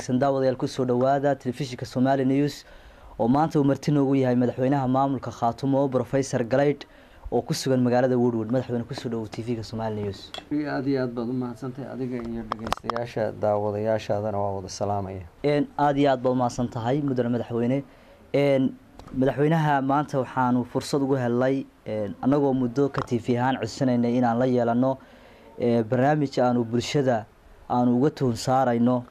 wanaagsan daawadayaal kusoo dhawaada telefishinka somaali news oo maanta uu marti noogu yahay madaxweynaha maamulka khaatumo professor galayd oo ku sugan magaalada woodwood madaxweyne kusoo dhowow t v-ga somaali news aad iyo aad baad u mahadsantahay adiga iyo dhegeystayaasha daawadayaashaadana waa wada salaamaya aad iyo aad baad umahadsan tahay mudane madaxweyne madaxweynaha maanta waxaanu fursad ugu helnay anagoo muddo ka t v ahaan codsanayna inaan la yeelano barnaamij aanu bulshada aanu uga toon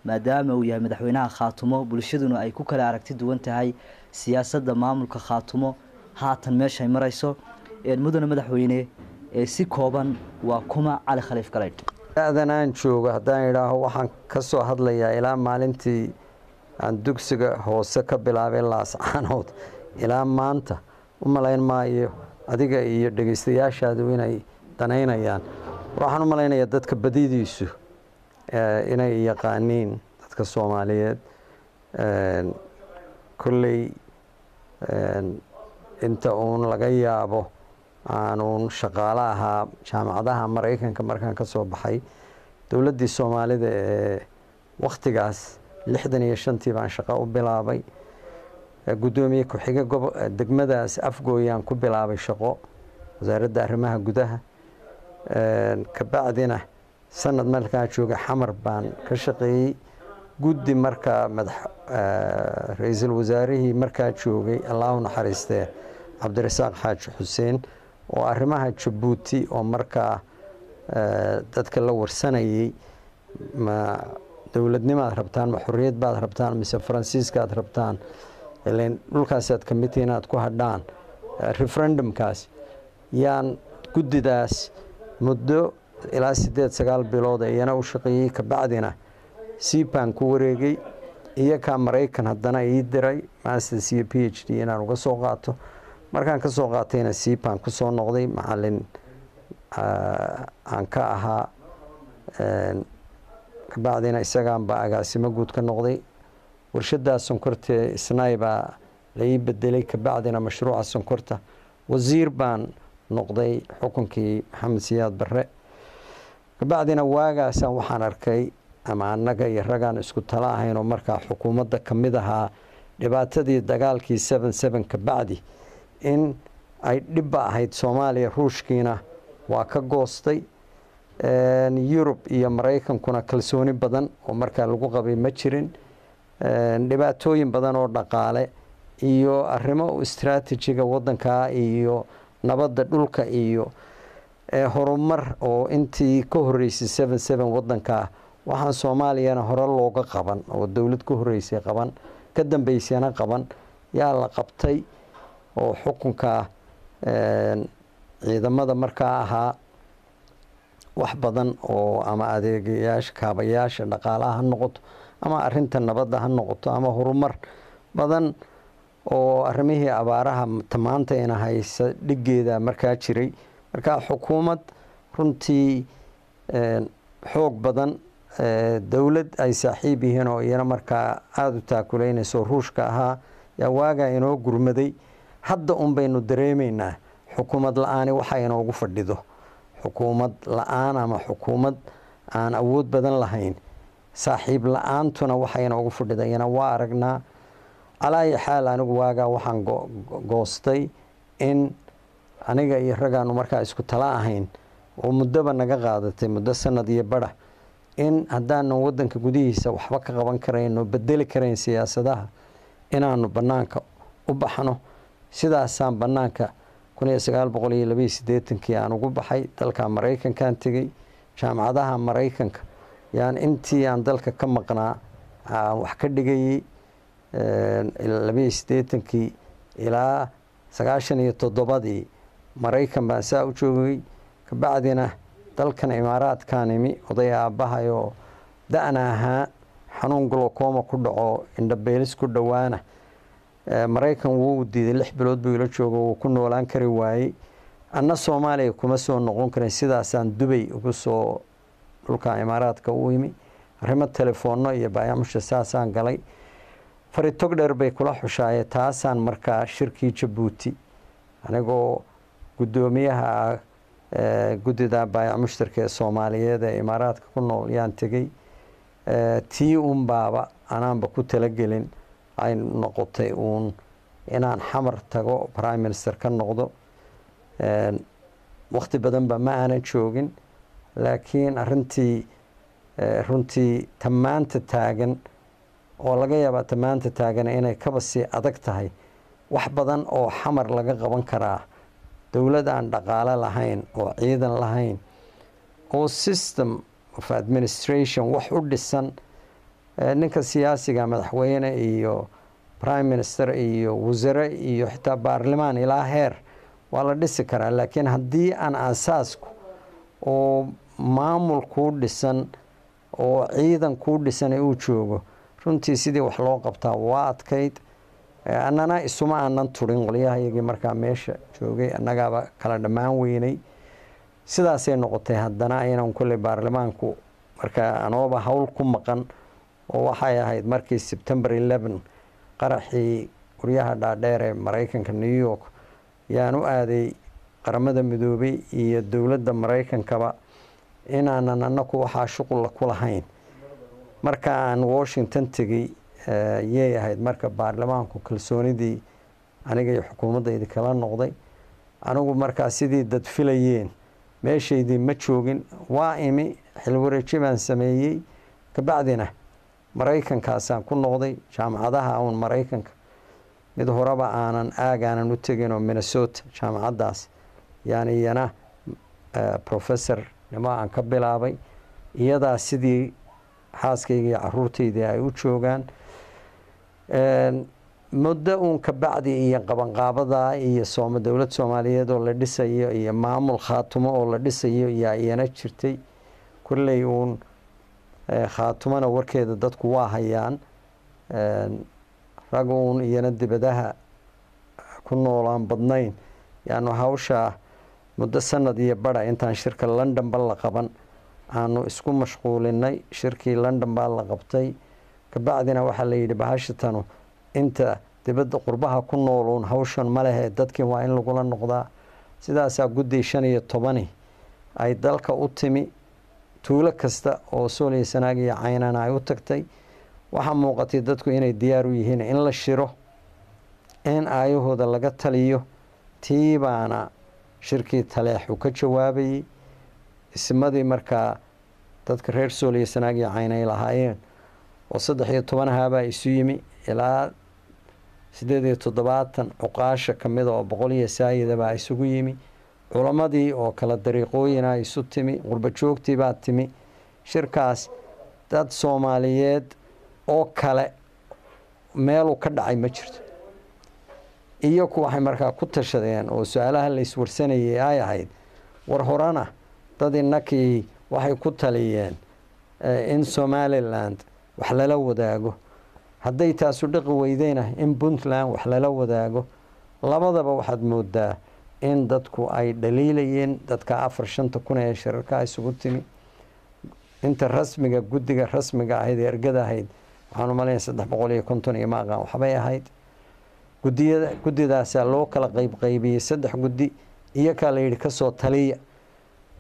maadaama uu yahay madaxweynaha khaatumo bulshaduna ay ku kala aragti duwan tahay siyaasadda maamulka khaatumo haatan meeshay marayso mudane madaxweyne si kooban waa kuma cali khaliif galaydh adan aan joogo haddaan idhaaho waxaan ka soo hadlayaa ilaa maalintii aan dugsiga hoose ka bilaabay laascaanood ilaa maanta u malayn maayo adiga iyo dhegaystayaashaadu inay danaynayaan waxaan u malaynayaa dadka badidiisu Eh, inay yaqaaniin dadka soomaaliyeed eh, kolley eh, inta uun laga yaabo aanuun shaqaalo ahaa jaamacadaha maraykanka markaan ka soo baxay dowladdii soomaalida ee wakhtigaas lixdan iyo shantii baan shaqo u bilaabay guddoomiye ku-xige degmadaas afgooyaan ku bilaabay shaqo wasaaradda arrimaha gudaha kabacdina sanad markaa jooga xamar baan ka shaqeeyey guddi markaa madax ra-iisul wasaarihii markaa joogay allahu naxariistee cabdirasaaq xaaji xuseen oo arrimaha jabuuti oo markaa dadka la warsanayay ma dowladnimaad rabtaan ma xorriyad baad rabtaan mise faransiiskaad rabtaan ilan dhulkaasaad ka midta inaad ku hadhaan referendumkaas yaan guddidaas muddo ilaa sideed sagaal bilood iyana u shaqeeyey kabacdina sipan ku wareegay iyo kaa maraykan haddana ii diray masters iyo p h d inaan uga soo qaato markaan kasoo qaatayna sipan kusoo noqday macalin aan ka ahaa kabacdina isagaanba agaasimo guud ka noqday warshadaa sonkortee isnay baa la bedelay kabacdina mashruuca sonkorta wasiir baan noqday xukunkii maxamed siyaad barre kabacdina waagaasaan waxaan arkay ama annaga iyo ragaan isku talo ahaynoo markaa xukuumadda ka mid ahaa dhibaatadii dagaalkii seven seven ka bacdi in ay dhibba ahayd soomaaliya ruushkiina waa ka goostay yurub iyo maraykankuna kalsooni badan oo markaa lagu qabay ma jirin dhibaatooyin badan oo dhaqaale iyo arrimo istraatejiga waddankaa iyo nabadda dhulka iyo horumar oo intii ka horeysay wadanka waxaan soomaaliyana hore looga qaban oo dowlad ka horeysay qaban ka dambeysana qaban yaa la qabtay oo xukunka ciidamada markaa ahaa wax badan oo ama adeegayaasha kaabayaasha dhaqaalaha ha noqoto ama arinta nabadda ha noqoto ama horumar badan oo arimihii abaaraha maanta ina haysa dhigeeda markaa jiray marka xukuumad runtii eh, xoog badan eh, dowlad ay saaxiib yihiin oo iyana markaa aada u taakulaynayso ruushka ahaa yaa waagaa inoo gurmaday hadda unbaynu dareemaynaa xukuumad la-aani waxa inoogu fadhido xukuumad la-aan ama xukuumad aan awood badan lahayn saaxiib la-aantuna waxa inoogu fadhidayana waa aragnaa calaayi xaal anigu waagaa waxaan goostay in aniga iyo raggaanu markaa isku tala ahayn oo muddaba naga qaadatay muddo sanad iyo badha in haddaanan wadanka gudihiisa waxba ka qaban karayn oo bedeli karayn siyaasadaha inaanu bannaanka u baxno sidaasaan bannaanka kii aan ugu baxay dalka maraykankan tegey jaamacadaha maraykanka yaan intii aan dalka ka maqnaa wax ka dhigayey eh, kii ilaa sagaashan iyo toddobadii maraykan baan saa u joogay kabacdina dalkan imaaraadkan imi oday aabbahay oo da-na ahaa xanuun golokooma ku dhaco indhabeelis ku dhowaana maraykan wuu diiday lix bilood buu ila joogo wuu ku noolaan kari waayey anna soomaaliya kuma soo noqon karin sidaasaan dubay ugu soo dhulkan imaaraadka u imi arrimo telefoonno iyo baayaamusha saasaan galay faritog dheer bay kula xushaaye taasaan markaa shirkii jabuuti anigoo guddoomiyaha eh, guddida baayac mushtarka ee soomaaliyeed ee imaaraadka ku nool yaan tegey eh, tii unbaaba anaanba ku talagelin ay noqotay uun inaan xamar tago prime minister ka noqdo eh, wakhti badanba ma aanan joogin laakiin arintii runtii tamaanta taagan oo laga yaabaa tamaanta taagan inay kaba sii adag tahay wax badan oo xamar laga qaban karaa dowlad aan dhaqaale lahayn oo ciidan lahayn oo system of administration wax u dhisan eh, ninka siyaasiga madaxweyne iyo prime minister iyo wasare iyo xitaa baarlamaan ilaa heer waa la dhisi karaa laakiin haddii aan asaasku oo maamul kuu dhisan oo ciidan kuu dhisan uu joogo runtii sidii wax loo qabtaa waa adkayd anana isuma aanan turin qolyahayagii markaa meesha joogay annagaaba kala dhammaan weynay sidaasay noqotay haddana aynan kolley baarlamaanku markaa anooba howl ku maqan oo waxay ahayd markii sebtember eleven qaraxii guryaha dhaadheer ee maraykanka new york yaan u aaday qaramada midoobey iyo dowladda maraykankaba inaanan anaku waxaa shuqulla ku lahayn marka aan washington tegey yay ahayd marka baarlamaanku kalsoonidii aniga iyo xukuumaddaydi kala noqday anigu markaa sidii dad filayeen meeshaydii ma joogin waa imi xilwareeji baan sameeyey kabacdina maraykankaasaan ku noqday jaamacadaha uun maraykanka mid horeba aanan aagaanan u oo minnesota jaamacaddaas yaan iyana professor nimo aan ka bilaabay iyadaa sidii xaaskayga iyo caruurtaydii ay u joogaan Ehm, muddo uun ka bacdi iyo qabanqaabada iyo sooma dowlad soomaaliyeed oo la dhisayo iyo maamul khaatumo oo la dhisayo yaa iyana jirtay kulley uun eh, khaatumana warkeeda dadku waa hayaan ehm, rag uun iyana dibadaha ku noolaan badnayn yaanu hawshaa muddo sanad iyo bara intaan shirka london ba la qaban aanu isku mashquulinay shirkii london baa la qabtay kabacdina waxaa layidhi bahashatanu inta dibadda qurbaha ku nooluun hawshan malehe lehe dadkii waa in lagula noqdaa sidaasaa guddii shan iyo tobani ay dalka u timi tuulo kasta oo sooliysanaag iyo caynana ay u tagtay waxaa muuqatay dadku inay diyaar u yihiin in la shiro in aayahooda laga taliyo tii baana shirkii taleexu ka jawaabayey ismadii markaa dadka reer sooliysanaag iyo cayna ay lahaayeen oo saddex iyo tobanhaabaa isu yimi ilaa sideed iyo toddobaatan cuqaasha kamida oo boqol iyo saayidabaa isugu yimi culammadii oo kala dariiqooyina isu timi qurba baa timi shirkaas dad soomaaliyeed oo kale meeluu ka dhacay ma jirto iyaku waxay markaa ku tashadeen oo su-aalaha laiswarsanayay ay ahayd war horana dad innakii waxay ku taliyeen eh, in somalilan wax lala wadaago hadday taasu dhaqi weydeyna in puntland wax lala wadaago labadaba waxaad moodaa in dadku ay dhaliilayeen dadka afar shanta kun ee shirarkaa isugu timi inta rasmiga guddiga rasmiga ahayd ee ergada ahayd waxaan umalayn saddex boqol iyo konton iyo maaqaan waxbay ahayd gudiya guddidaasaa loo kala qaybqaybiyey saddex guddi iyagaa layidhi kasoo taliya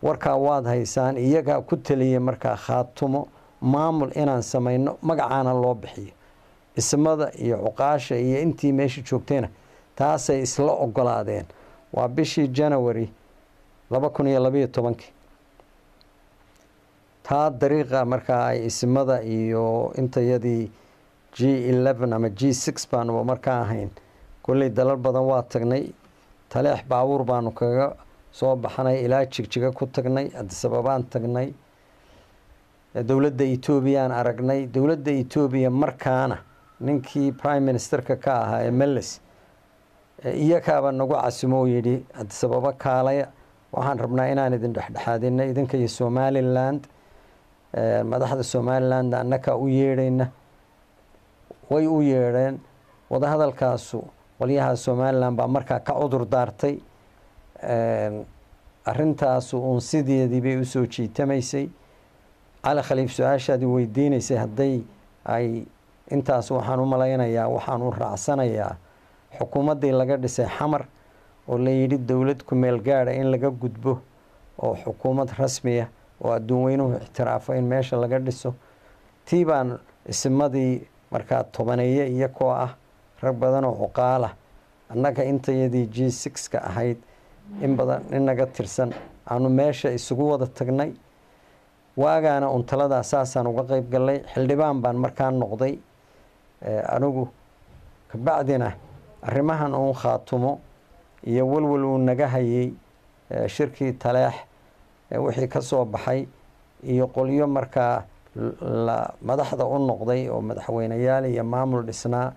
warkaa waad haysaan iyagaa ku taliya markaa khaatumo maamul inaan samayno magacaana loo bixiyo ismada iyo cuqaasha iyo intii meesha joogteena taasay isla ogolaadeen waa bishii january laba kun iyo labaiyo tobankii taa dariiqa markaa ay ismada iyo intayadii g eleven ama g six baanuba markaa ahayn kolley dalal badan waa tagnay taleex baabuur baanu kaga soo baxnay ilaa jigjiga ku tagnay adisababaan tagnay dowladda etoobiya aan aragnay dowladda etoobiya markaana ninkii prime ministerka ka ahaa ee meles iyakaaba nagu casimo u yidhi sababo kaalaya waxaan rabnaa inaan idin dhexdhexaadina idinka iyo somaliland madaxda somalilandna annakaa u yeedhayna way u yeedheen wadahadalkaasu qolyaha somaliland baa markaa ka cudur daartay arintaasu uun sideediibay usoo jiitamaysay cali khaliif su-aashaad weydiinaysay hadday ay intaas waxaan u malaynayaa waxaan u raacsanayaa xukuumaddii laga dhisay xamar oo layidhi dowlad kumeel gaadha in laga gudbo oo xukuumad rasmiya ah oo adduun weynuhu ictiraafo in meesha laga dhiso tii baan isimadii markaa tobaneeye iyo koo ah rag badan oo cuqaalah annaga intayadii g six ka ahayd in badan in naga tirsan aanu meesha isugu wada tagnay waagaana untaladaa saasaan uga qeyb gallay xildhibaan baan markaa noqday eh, anigu kabacdina arrimahan uun khaatumo iyo walwal uu naga hayay eh, shirkii taleex eh, wixii ka soo baxay iyo qolyo markaa la madaxda u noqday oo madaxweyneyaal iyo maamul dhisnaa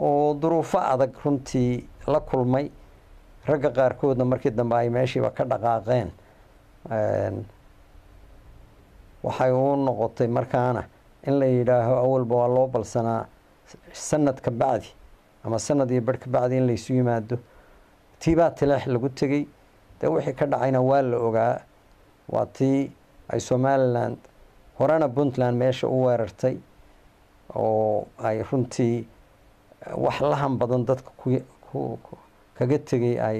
oo duruufo adag runtii la kulmay ragga qaarkoodna markii dambe ay meeshiiba ka dhaqaaqeen waxay uu noqotay markaana in la yidhaaho awalba waa loo balsanaa sanadka bacdi ama sanad iyo bar bacdi in laysu yimaado tiibaa tileex lagu tegey dee wixii ka dhacayna waa la ogaa waa tii ay somalilan horena puntland meesha u weerartay oo ay runtii eh, wax lahan badan dadka kaga tegay ay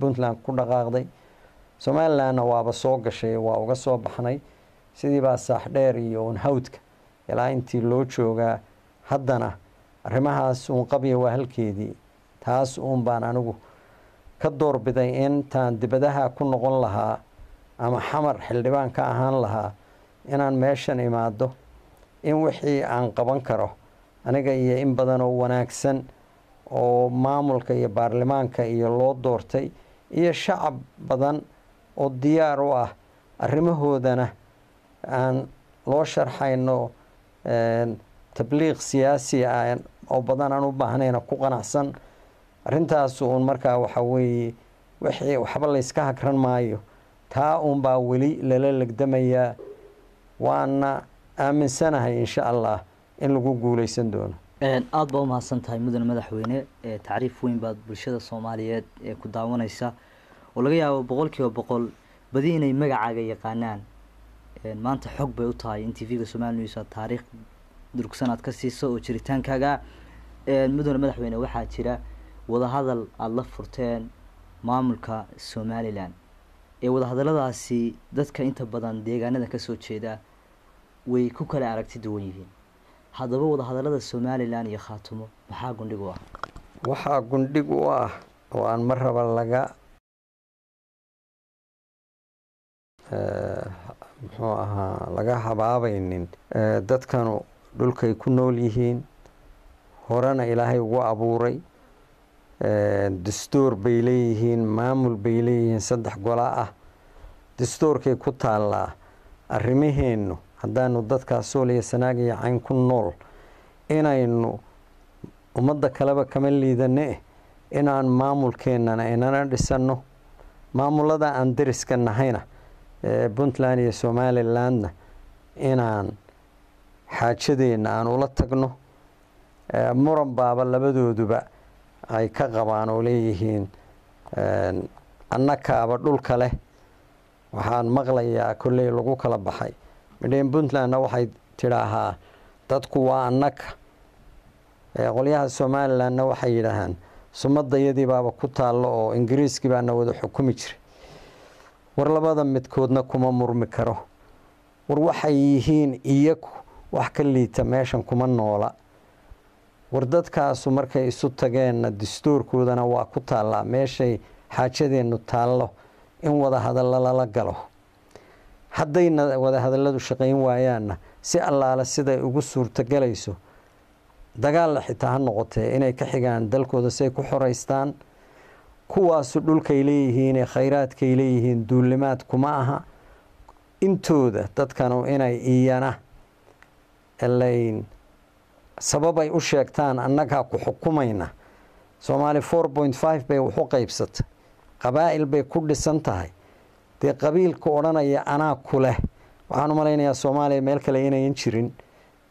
puntland ku dhaqaaqday somalilandna waaba soo gashay waa uga soo baxnay sidiibaa saaxdheer iyo unhawdka ilaa intii loo joogaa haddana arrimahaas uun qabya waa halkeedii taas uun baan anigu ka doorbiday intaan dibadaha ku noqon lahaa ama xamar xildhibaan ka ahaan lahaa inaan meeshan imaado in wixii aan qaban karo aniga iyo in badan oo wanaagsan oo maamulka iyo baarlimaanka iyo loo doortay iyo shacab badan oo diyaar u ah arrimahoodana aan loo sharxayno tabliiq siyaasi ah oo badan aan u baahnayna ku qanacsan arintaas uun markaa waxa weeye wixii waxba layska hakran maayo taa uunbaa weli lala legdamayaa waana aaminsanahay insha allah in lagu guuleysan doono aada baa umahadsan tahay mudan madaxweyne tacriif weyn baad bulshada soomaaliyeed ee ku daawanaysa oo laga yaabo boqol kiiba boqol badi inay magacaaga yaqaanaan maanta xog bay u tahay in t v-ga somali news aad taariikh durugsan aad ka siiso oo jiritaankaaga mudane madaxweyne waxaa jira wadahadal aada la furteen maamulka somalilan ee wadahadaladaasi dadka inta badan deegaanada kasoo jeeda way ku kala aragti duwan yihiin haddaba wadahadalada somalilan iyo khaatumo maxaa gundhig u ah waxaa gundhig u ah oo aan ma raba laga muxuu ahaa laga habaabaynin dadkanu dhulkay ku nool yihiin horena ilaahay ugu abuuray dastuur bay leeyihiin maamul bay leeyihiin saddex golaa ah dastuurkay ku taallaa arrimaheennu haddaanu dadkaa sanaag iyo cayn ku nool inaynu ummadda kaleba kama liidane inaan maamulkeennana inana dhisanno maamulada aan dariska nahayna puntland iyo somalilandna inaan xaajadeenna aan ula tagno muran baaba labadooduba ay ka qabaan oo leeyihiin annakaaba dhulka leh waxaan maqlayaa kolley lagu kala baxay midheen puntlandna waxay tidhaahaa dadku waa annaka qolyaha somalilandna waxay yidhaahaan sumadayadii baaba ku taallo oo ingiriiskii baana wada xukumi jiray war labada midkoodna kuma murmi karo war waxay yihiin iyagu wax ka liita meeshan kuma noola war dadkaasu markay isu tageenna distuurkoodana waa ku taallaa meeshay xaajadeennu taallo in wadahadallo lala galo haddayna wadahadalladu shaqayn waayaanna si allaale siday ugu suurtogalayso dagaalla xitaa ha noqotee inay ka xigaan dalkooda si ay ku xoraystaan kuwaasu dhulkay leeyihiine khayraadkay leeyihiin duulimaadkuma aha intooda dadkanu inay iyana layn sababay u sheegtaan annagaa ku xukumayna soomaali four point five bay wax u qaybsatay qabaa'il bay ku dhisan tahay dee qabiilka odhanaya anaa ku leh waxaan u soomaaliya meel kale inayan jirin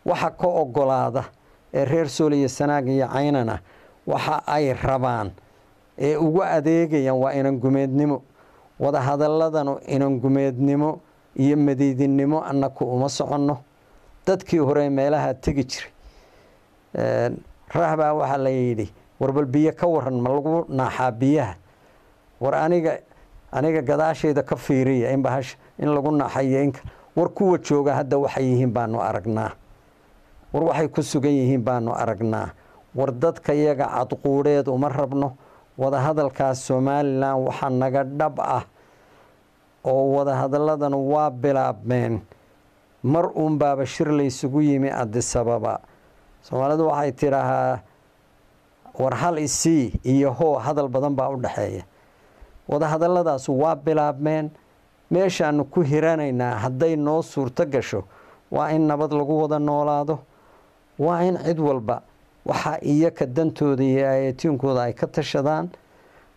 waxa ka ogolaada ee reer sool iyo sanaag iyo caynana waxa ay rabaan ee ugu adeegayan waa inangumeednimo wadahadaladanu inangumeednimo iyo madiidinimo annaku uma soconno dadkii hore meelaha tegi jiray rahbaa waxaa la yidhi warbal biyo ka waran ma lagu naaxaa biyaha war aniga aniga gadaashayda ka fiiriya in bahasha in lagu naaxayo war kuwa jooga hadda waxay yihiin baanu aragnaa war waxay ku sugan yihiin baanu aragnaa war dadka yaga cadquudheed uma rabno wadahadalkaas somalilan waxaa naga dhab ah oo wadahadalladan waa bilaabmeen mar uunbaaba shir laysugu yimi adisababa soomaalidu waxay tidhaahaa war hal isii iyo hoo hadal badan baa u dhexeeya wadahadalladaasu waa bilaabmeen meeshaannu ku hiranaynaa hadday noo suurto gasho waa in nabad lagu wada noolaado waa in cid walba waxa iyaka dantooda iyo ayatiinkooda ay ka tashadaan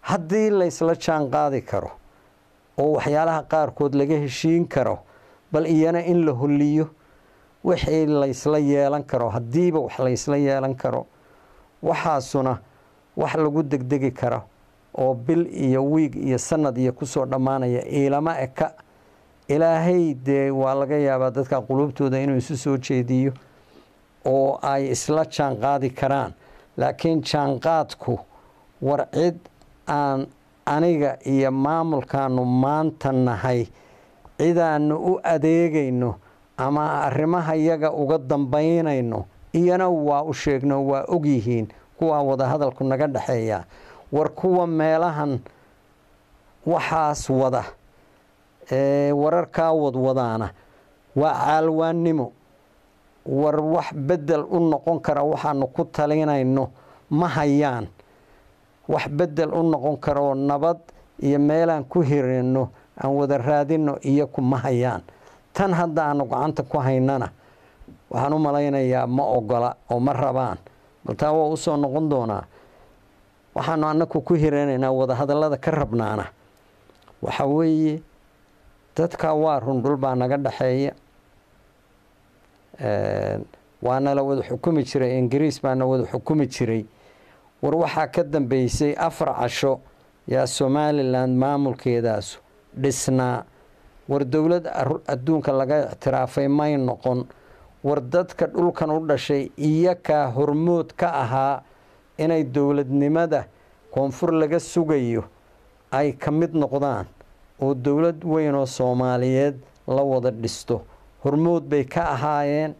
haddii laysla jaan qaadi karo oo waxyaalaha qaarkood laga heshiin karo bal iyana in la holiyo wixii laysla yeelan karo haddiiba wax laysla yeelan karo waxaasuna wax lagu degdegi karo oo bil iyo wiig iyo sanad iyo kusoo dhammaanaya iilama eka ilaahay dee waa laga yaabaa dadka quluubtooda inuu isu soo jeediyo oo ay isla jaanqaadi karaan laakiin jaanqaadku war cid aan aniga iyo maamulkaanu maanta nahay cidaannu u adeegayno ama arrimaha yaga uga dambaynayno iyana waa u sheegno waa ogyihiin kuwaa wadahadalku naga dhexeeyaa war kuwa meelahan waxaas wada ee wararkaa wadwadaana waa caalwaannimo war wax bedel u noqon kara waxaanu ku talinayno ma hayaan wax bedel u noqon karaoo nabad iyo meelaan ku hirinno aan wada raadino iyaku ma hayaan tan hadda aanu gacanta ku haynana waxaan u malaynayaa ma ogola oo ma rabaan baltaa waa usoo noqon doonaa waxaanu annaku ku hiranaynaa wadahadallada ka rabnaana waxa weeye dadkaa waa rundhul baa naga dhexeeya waana la wada xukumi jiray ingiriis baana wada xukumi jiray war waxaa ka dambeysay afar casho yaa somalilan maamulkeedaas dhisnaa war dowlad adduunka laga ictiraafay may noqon war dadka dhulkan u dhashay iyakaa hormood ka ahaa inay dowladnimada koonfur laga sugayo ay ka mid noqdaan oo dowlad weyn oo soomaaliyeed la wada dhisto hormood bay ka ahaayeen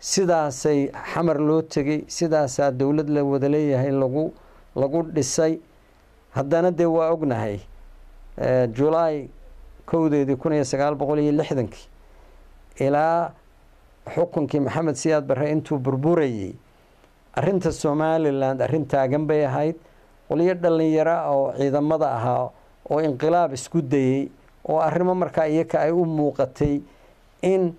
sidaasay xamar loo tegay sidaasaa dowlad la wada leeyahay lagu lagu dhisay haddana dee waa ognahay eh, julaay kowdeedii kun iyo sagaal boqol iyo lixdankii ilaa xukunkii maxamed siyaad barre intuu burburayay arinta somalilan arrin taagan bay ahayd qolyo dhallinyara oo ciidamada ahaa oo inqilaab isku dayey oo arrimo markaa iyaka ay u muuqatay in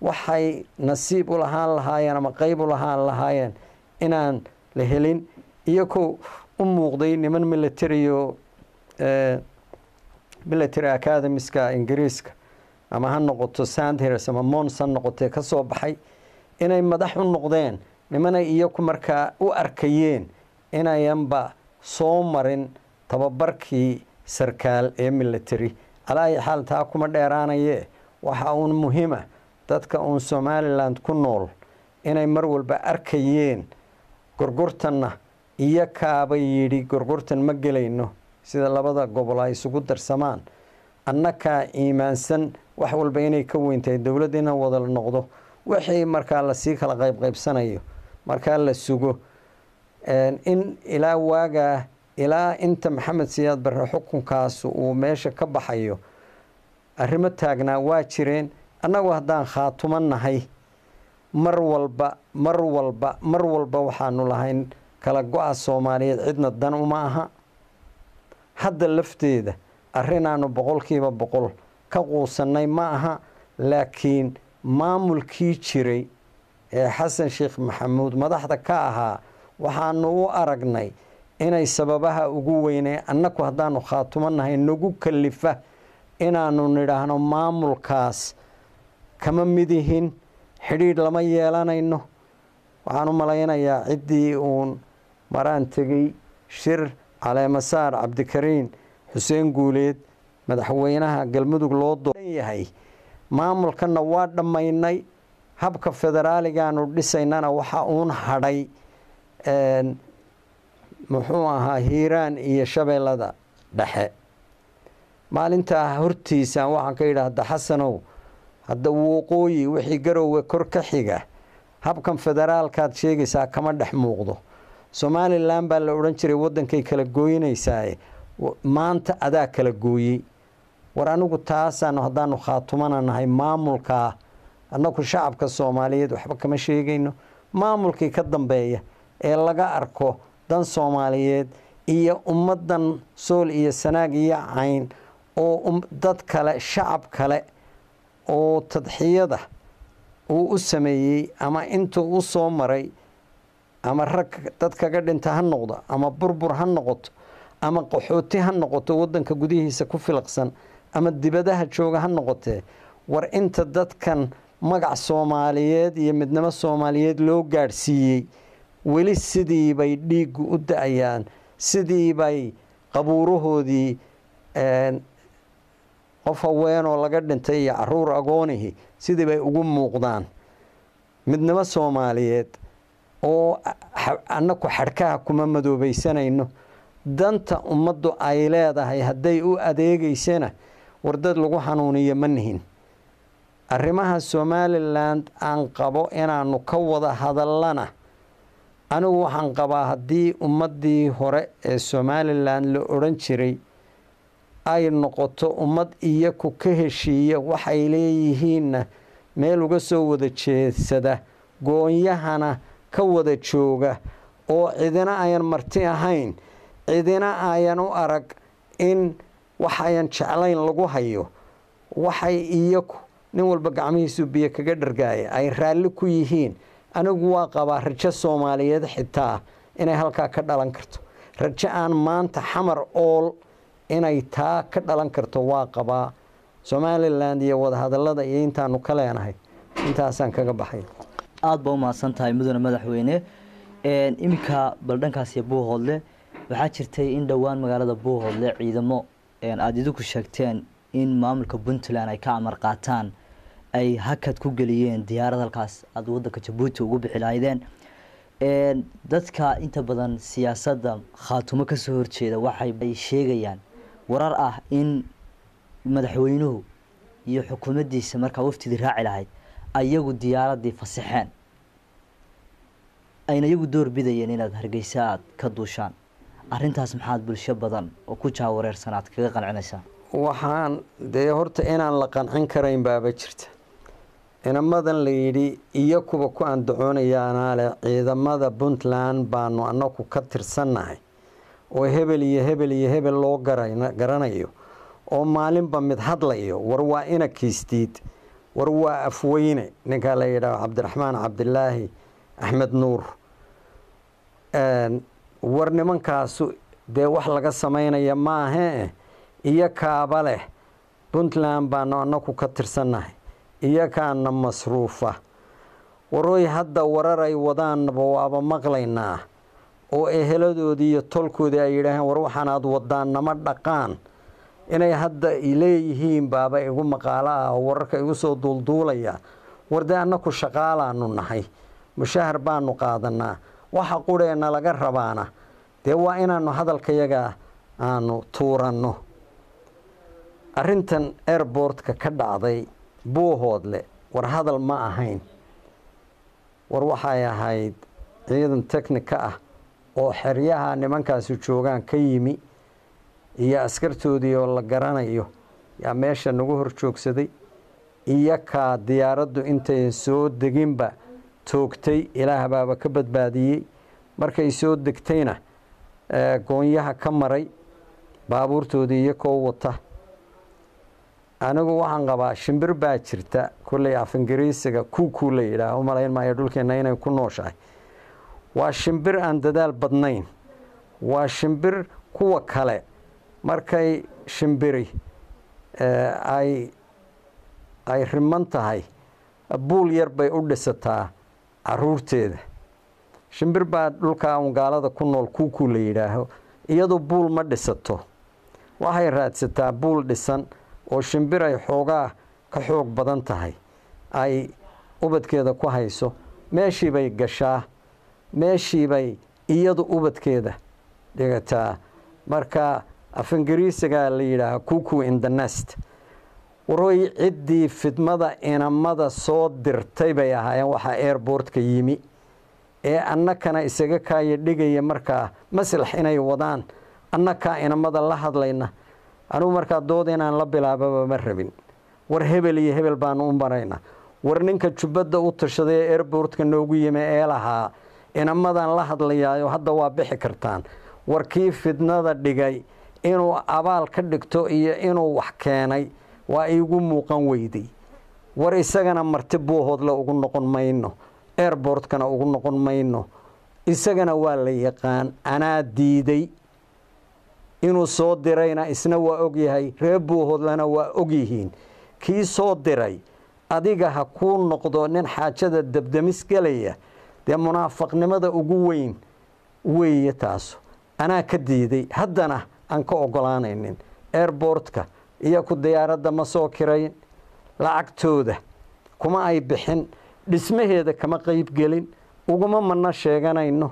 waxay nasiib u lahaan lahaayeen ama qeyb u lahaan lahaayeen inaan la helin iyo u muuqday niman militario military eh, academiska ingiriiska ama ha noqoto sandhers ama mons ha noqotee ka soo baxay inay madax u noqdeen nimanay iyaku markaa u arkayeen inayanba soo marin tababarkii sarkaal ee military alaayi xaal taa kuma dheeraanayee waxa uun muhiima dadka uun somalilan ku nool inay mar walba arkayeen gorgortanna iyo yidhi gorgortan ma gelayno sida labada gobol ay isugu darsamaan annakaa iimaansan wax walba inay ka weyntahay dowladda inaan wada noqdo wixii markaa lasii kala qaybqaybsanayo markaa la sugo in ilaa waagaa ilaa inta maxamed siyaad barre xukunkaas uu meesha ka baxayo arrimo taagnaa waa jireen annagu haddaan khaatuman nahay mar walba mar walba mar walba waxaanu lahayn kala go-a soomaaliyeed cidna dan uma aha hadda lafteeda arrinaanu boqolkiiba boqol ka quusannay ma aha laakiin maamulkii jiray ee xasan sheekh maxamuud madaxda ka ahaa waxaanu u aragnay inay sababaha ugu weynee annagu haddaanu khaatuman nahay nagu kalifa inaanu nidhaahno maamulkaas kama mid ihin xidhiidh lama yeelanayno waxaan u malaynayaa ciddii uun maraan tegey shir caleemasaar cabdikariin xuseen guuleed madaxweynaha galmudug loo doonyahay maamulkanna waa dhammaynay habka federaaligaanu dhisaynana waxa uun hadhay muxuu ahaa hiiraan iyo shabeellada dhexe maalintaa hortiisaan waxaan ka idhaahdaa xasanow hadda wuuqooyi wixii garowe kor ka xiga habkan federaalkaad sheegaysaa kama dhex muuqdo somalilan baa la odhan jiray wadankay kala gooyinaysaae maanta adaa kala gooyey war anigu taasaanu haddaanu khaatumana nahay maamulkaa annagu shacabka soomaaliyeed waxba kama sheegayno maamulkii ka dambeeya ee laga arko dan soomaaliyeed iyo ummaddan sool iyo sanaag iyo cayn oo um dad kale shacab kale oo tadxiyada uu u sameeyey ama intuu u soo maray ama rag dad kaga dhinta ha noqdo ama burbur ha noqoto ama qaxooti ha noqoto wadanka gudihiisa ku filaqsan ama dibadaha jooga ha noqotee war inta dadkan magac soomaaliyeed iyo midnimo soomaaliyeed loo gaadhsiiyey weli sidii bay dhiiggu u da-ayaan sidii bay qabuurahoodii eh, qof haweenoo laga dhintay iyo caruur agoonihi sidiibay ugu muuqdaan midnimo soomaaliyeed oo annaku xadhkaha kuma madoobaysanayno danta ummaddu ay leedahay hadday u adeegaysana war dad lagu xanuuniyo ma nihin arrimaha somalilan aan qabo inaannu ka wada hadallana anigu waxaan qabaa haddii ummaddii hore ee somalilan la odhan jiray ay noqoto ummad iyaku ka heshiiya waxay leeyihiinna meel uga soo wada jeedsada goonyahana ka wada jooga oo cidina ayan marti ahayn cidina ayan u arag in waxayan jeclayn lagu hayo waxay iyaku nin walba gacmihiisu biyo kaga dhargaaya ay raalli ku yihiin anigu waa qabaa rajo soomaaliyeed xitaa inay halkaa ka dhalan karto rajo aan maanta xamar ool inay taa ka dhalan karto waa qabaa somalilan iyo wadahadalada iyo intaanu ka leenahay intaasaan kaga baxay aada baa u tahay mudane madaxweyne iminka bal dhankaasi buuhoodle waxaa jirtay in dhowaan magaalada buuhoodle ciidamo aada idinku sheegteen in maamulka puntland ay ka amar qaataan ay hakad ku geliyeen diyaarad halkaas aada wadanka jabuuti ugu bixi lahaydeen dadka inta badan siyaasadda khaatumo kasoo horjeeda waxay sheegayaan warar ah in madaxweynuhu iyo xukuumaddiisa markaa waftidii raaci lahayd ayagu diyaaradii fasaxeen ayna iyagu door bidayeen inaad hargeysa aad ka duushaan arintaas maxaad bulsho badan oo ku jaawareersanaad kaga qancinaysaa waxaan dee horta inaan la qancin karayn baaba jirta inamadan la yidhi iyo kuwa ku andacoonaya anaaleh ciidamada puntland baanu annagu ka tirsannahay oo hebel iyo hebel iyo hebel loo garanayo oo maalinba mid hadlayo war waa ina kiistiid war waa afweyne ninkaa la yidhaaho cabdiraxmaan cabdilaahi axmed nuur war nimankaasu dee wax laga samaynaya maahee iyakaaba leh puntland baanu anaku ka tirsannahay iyakaana masruufa waroy hadda warar ay wadaanaba waaba maqlaynaa oo eheladoodii iyo tolkoodii ay yidhaaheen war waxaanaad aad wadaan nama dhaqaan inay hadda ileeyihiin baaba igu maqaala ah oo wararka igu soo duulduulaya war dee annaku shaqaalaanu nahay mushaahar baanu qaadanaa waxa qudhee laga rabaana dee waa inaannu hadalkayaga aanu tuuranno arrintan airbortka ka dhacday buuhoodle war hadal ma ahayn war waxay ahayd ciidan technic ah oo xeryaha nimankaasi joogaan ka yimi iyo askartoodii oo la garanayo yaa meesha nagu hor joogsaday iyo diyaaraddu intayn soo deginba toogtay ilaah baaba ka badbaadiyey markay soo degtayna eh, goonyaha ka maray baabuurtoodii iyo koo wata anigu waxaan qabaa shimbir baa jirta kolley afingiriisiga kuukuu la yidhaah u maayo dhulkeenna inay ku nooshahay waa shimbir aan dadaal badnayn waa shimbir kuwa kale markay shimbiri eh, ay ay riman tahay buul yar bay u dhisataa caruurteeda shimbir baa dhulka ungaalada ku nool kuukuu la yidhaaho iyadoo buul ma dhisato waxay raadsataa buul dhisan oo shimbir ay xoogaa ka xoog badan tahay ay ubadkeeda ku hayso meeshii bay gashaa meeshiibay iyadu ubadkeeda dhigataa marka af afingiriisigaa la yidhaahaa kuku indanast waroy ciddii fidmada inamada soo dirtay bay ahaayeen waxaa airboortka yimi ee annakana isaga kaaya dhigaya markaa maslax inay wadaan annakaa inamada la hadlayna anugu markaa dood inaan la bilaababa ma rabin war hebel iyo hebel baanu u marayna war ninka jubbadda u tashaday ee airboortka noogu yimi ee lahaa inamadan la hadlayaayo hadda waa bixi kartaan warkii fidnada dhigay inuu abaal ka dhigto iyo inuu wax keenay waa iigu muuqan weyday war isagana marti buuhoodle ugu noqon mayno airbortkana ugu noqon mayno isagana waa la yaqaan anaa diiday inuu soo dirayna isna waa ogyahay reer buuhoodlana waa ogyihiin kii soo diray adiga ha kuu noqdo nin xaajada dabdamis gelaya dee munaafaqnimada ugu weyn weeye taaso anaa ka diiday haddana aan ka ogolaanaynin airbortka iyaku diyaaradda ma soo kirayn lacagtooda kuma ay bixin dhismaheeda kama qaybgelin uguma mana sheeganayno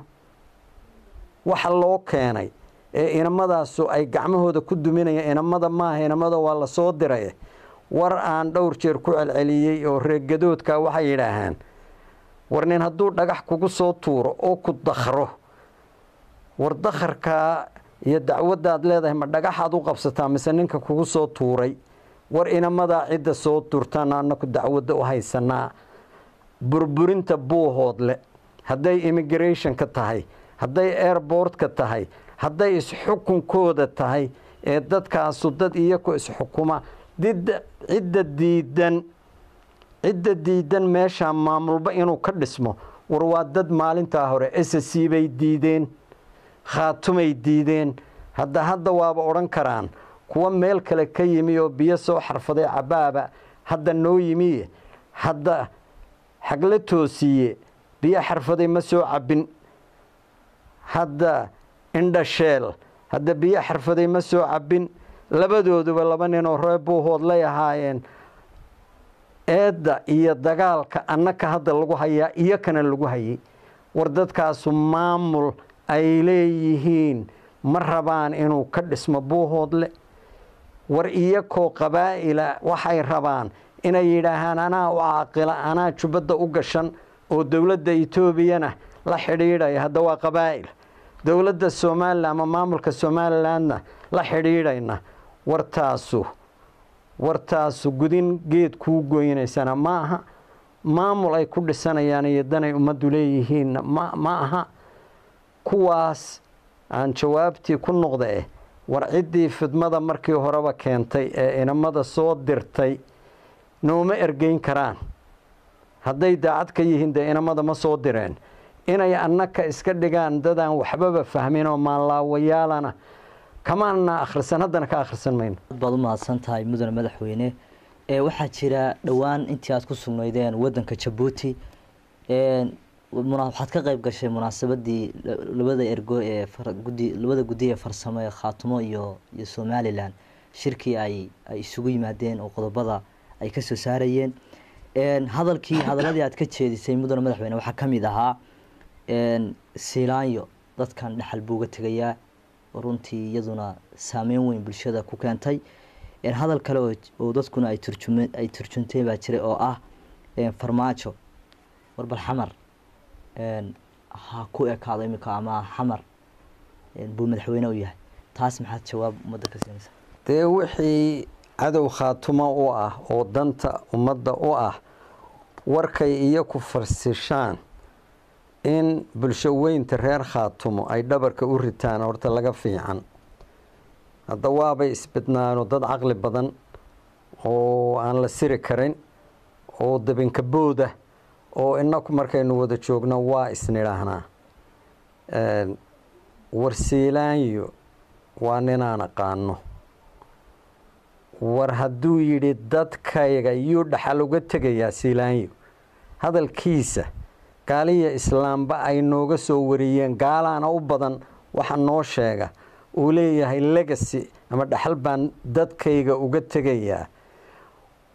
waxa loo keenay ee inamadaasu ay gacmahooda ku duminayaan inamada maaha inamada waa lasoo diraye war aan dhowr jeer ku celceliyey oo reegadoodka waxay yidhaahaan war nin hadduu dhagax kugu soo tuuro oo ku dakhro war dakharkaa iyo dacwadaad leedahay ma dhagaxaad u qabsataa mise ninka kugu soo tuuray war inamadaa cidda soo tuurtaan annaku dacwadda u haysanaa burburinta buuhoodle hadday immigrationka tahay hadday airbortka tahay hadday is-xukunkooda tahay ee dadkaasu dad iyako is-xukuma isxukuma cidda diidan cidda diidan meeshaa maamulba inuu ka dhismo war waa dad maalintaa hore ssc bay diideen khaatumay diideen hadda hadda waaba odhan karaan kuwa meel kale ka yimi oo biyo soo xarfaday cabaaba hadda noo yimiye hadda xagla toosiiye biyo xarfaday ma soo cabbin hadda indhasheel hadda biyo xarfaday ma soo cabbin labadooduba laba ninoo reeb buu hoodlay ahaayeen eedda iyo dagaalka annaka hadda lagu hayaa iyo kana lagu hayay war dadkaasu maamul ay leeyihiin ma rabaan inuu ka dhismo buuhoodle war iyakoo qabaa'ila waxay rabaan inay yidhaahaan anaa u caaqila anaa jubbadda u gashan oo dowladda etoobiyana la xidhiidhaya hadda waa qabaa'il dowladda somalilan ama maamulka somalilandna la xidhiidhayna wartaasu wartaasu gudin geed kuu goynaysana ma aha maamul ay ku dhisanayaan iyo danay ummaddu leeyihiinna ma aha kuwaas aan jawaabtii ku noqda eh war ciddii fidmada markii horeba keentay ee inamada soo dirtay nooma ergeyn karaan hadday daacad ka yihiin dee inamada ma soo direen inay annaka iska dhigaan dadaan waxbaba fahmin oo maanlaawayaalana kamaana akhrisan haddana ka akhrisan mayno aad baad u mahadsan tahay mudane madaxweyne ee waxaa jira dhowaan intii aad ku sugnaydeen waddanka jabuuti waxaad ka qeyb gashay munaasabadii labada ergo ee gudi labada guddi ee farsamo ee khaatumo iyo iyo somalilan shirkii ay ay isugu yimaadeen oo qodobada ay kasoo saarayeen hadalkii hadaladii aad ka jeedisay mudane madaxweyne waxaa ka mid ahaa siilaanyo dadkan dhexal buu tegayaa runtii iyaduna saameyn weyn bulshada ku keentay hadal kale oo dadkuna ay turjunteen baa jiray oo ah farmaajo warbal xamar ha ku ekaado iminka ama xamar buu madaxweyne u yahay taas maxaad jawaab ummadda ka siinaysa dee wixii cadow khaatuma u ah oo danta ummadda u ah warkay iyo ku farsishaan in bulsho weynta reer khaatumo ay dhabarka u ritaan horta laga fiican hadda waabay isbidnaano dad caqli badan oo aan la siri karin oo dabinka booda oo inaku markaynu wada joogno waa isnidhaahnaa ehm, warsiilaanyo waa ninaan aqaano war hadduu yidhi dadkayga iyuu dhaxal uga tegayaa siilaanyo hadalkiisa gaaliya islaamba ay nooga soo wariyeen gaalaana u badan waxa noo sheega uu leeyahay legacy ama dhaxal baan dadkayga uga tegayaa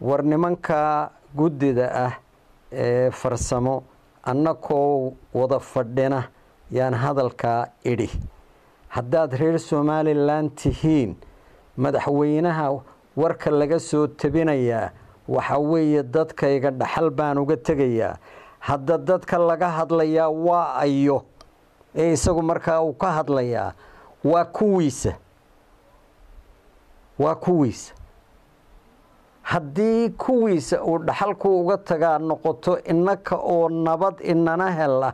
war nimanka guddida ah ee farsamo annakoo wada fadhina yaan hadalkaa idhi haddaad reer somalilan tihiin madaxweynaha warka laga soo tebinayaa waxa weeye dadkayga dhaxal baan uga tegayaa hadda dadka laga hadlayaa waa ayo ee isagu markaa uu ka hadlayaa waa kuwiisa waa kuwiisa haddii kuwiisa uu dhaxalku uga tagaa noqoto innaka oo nabad inana hela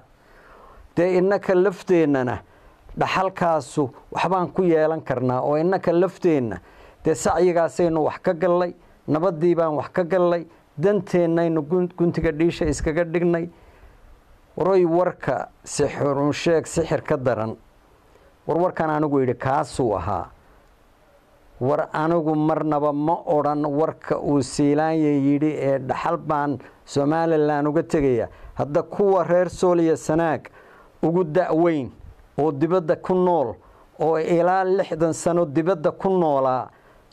dee innaka lafteennana dhaxalkaasu waxbaan ku yeelan karnaa oo innaka lafteenna dee sacyigaasaynu wax ka gallay nabaddii baan wax ka gallay danteennaynu guntiga dhiisha iskaga dhignay roy warka sixirun sheeg sixir ka daran warwarkan anigu yidhi kaasuu ahaa war anigu marnaba ma odhan warka uu siilaanya yidhi ee dhaxal baan somalilan uga tegaya hadda kuwa reer sooliya sanaag ugu da-weyn oo dibadda ku nool oo ilaa lixdan sano dibadda ku noolaa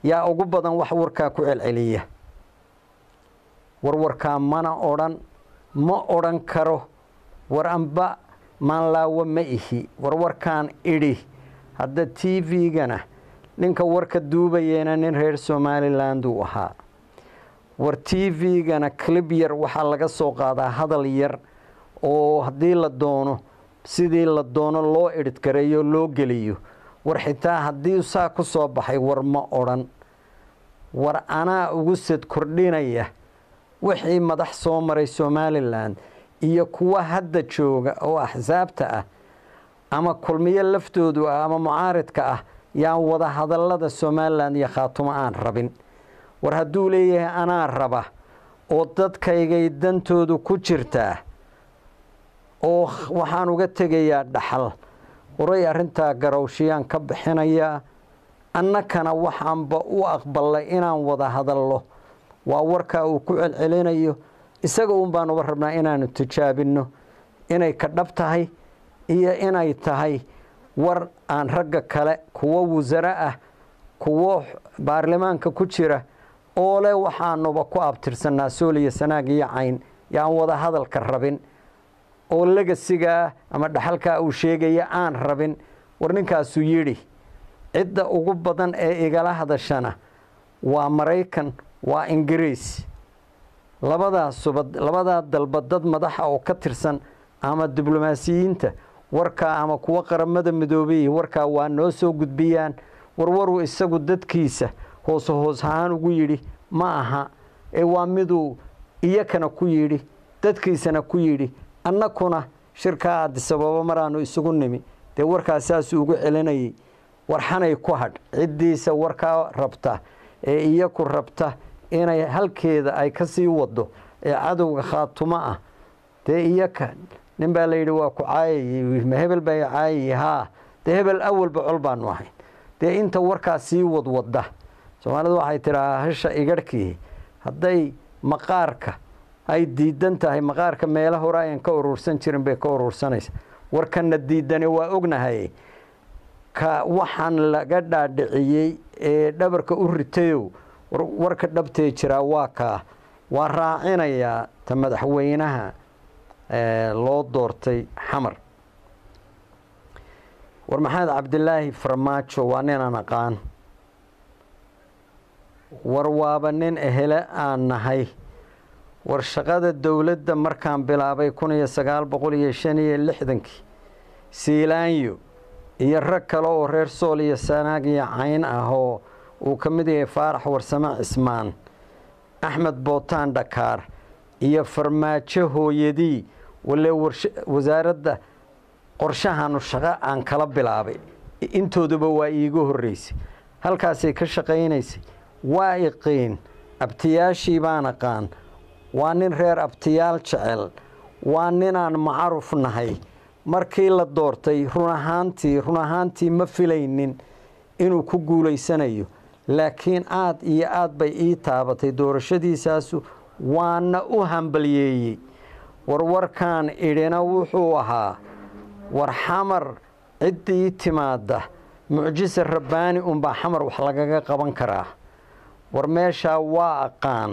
yaa ugu badan wax warkaa ku celceliya warwarkaa mana odhan ma odhan karo war anba maanlaawo ma ihi warwarkaan idhi hadda t v-gana ninka warka duubayeena nin reer somalilanduu ahaa war t v-gana clib yar waxaa laga soo qaadaa hadal yar oo haddii la doono sidii la doono loo idhidkareeyo loo geliyo war xitaa haddii saa ku soo baxay war ma odhan war anaa ugu sad kordhinaya wixii madax soo maray somalilan iyo kuwa hadda jooga oo axsaabta ah ama kulmiyo laftoodu ah ama mucaaridka ah yaan wada hadallada somalilan iyo khaatumo aan rabin war hadduu leeyahay anaa raba oo dadkaygay dantoodu ku jirtaa oo waxaan uga tegayaa dhaxal horay arrintaa garowshiyaan ka bixinayaa annakana waxaanba u aqballay inaan wada hadallo waa warkaa uu ku celcelinayo isaga uun baan uga rabnaa inaanu tijaabinno inay ka dhab tahay iyo inay tahay war aan ragga kale kuwo wasaro ah kuwo baarlimaanka ku jira oo leh waxaanuba ku abtirsannaa sooliya sanaag iyo cayn yaan wada hadalka rabin oo legasigaa ah ama dhaxalkaa uu sheegaya aan rabin war ninkaasuu yidhi cidda ugu badan ee igala hadashana waa maraykan waa ingiriis labadaa subad labadaa dalba dad madaxa ah oo ka tirsan ama diblomaasiyiinta warkaa ama kuwa qaramada midoobay warkaa waa noo soo gudbiyaan warwaruu isagu dadkiisa hoose hoos ahaan ugu yidhi ma aha ee waa miduu iyakana ku yidhi dadkiisana ku yidhi annakuna shirkaa addisababa maraannu isugu nimi dee warkaas saasuu ugu celinayay warxanay ku hadh ciddiisa warkaa rabta ee iyaku rabta inay halkeeda ay ka sii wado ee cadowga khaatumo ah dee iyaka nin baa layidhi waa ku caayayey hebel baa caayayey haa dee hebel awalba col baanu ahay dee inta warkaa sii wadwadda soomaalidu waxay tidhahaa hasha igarhkii hadday maqaarka ay diidan tahay maqaarka meela hore ayan ka urursan jirin bay ka urursanaysa warkanna diidani waa ognahay ka waxaan laga dhaadhiciyey ee dhabarka u ritayow warka dhabtee jiraa waa kaa waa raacinayaa ta madaxweynaha loo doortay xamar war maxamed cabdilaahi farmaajo waa ninaan aqaan war waaba nin ehele aan nahay war shaqada dowladda markaan bilaabay kun iyo sagaal boqol iyo shan iyo lixdankii siilaanyo iyo rag kale oo reer sool iyo sanaag iyo cayn ah oo uu ka mid yahay faarax warsame cismaan axmed bootaan dhakaar iyo farmaajo hooyadii walee wasaaradda qorshahaanu shaqo aan kala bilaabay intooduba waa iigu horraysay halkaasay ka shaqaynaysay waa iqiin abtiyaashii baan aqaan waa nin reer abtiyaal jecel waa ninaan macaruf nahay markii la doortay run ahaantii run ahaantii ma filaynin inuu ku guulaysanayo laakiin aad iyo aad bay ii taabatay doorashadiisaasu waana u hambalyeeyey warwarkaan idhina wuxuu ahaa war xamar ciddii timaada mucjise rabbaani unbaa xamar wax lagaga qaban karaa war meeshaa waa aqaan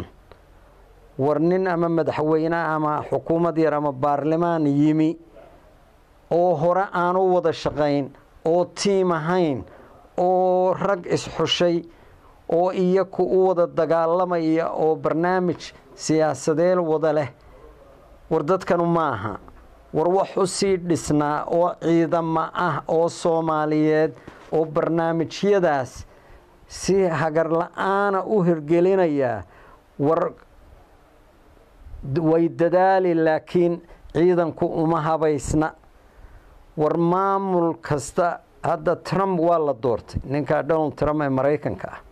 war nin ama madaxweyne ama xukuumad yar ama baarlamaan yimi oo hore aanu wada shaqayn oo tiim ahayn oo rag is-xushay oo iyaku u wada dagaalamaya oo barnaamij siyaasadeel wada leh war dadkanu maaha war wax u sii dhisnaa oo ciidamo ah oo soomaaliyeed oo barnaamijyadaas si hagarla-aana u hirgelinaya war way dadaali laakiin ciidanku uma habaysna war maamul kasta hadda trump waa la doortay ninkaa donald trump ee maraykanka ah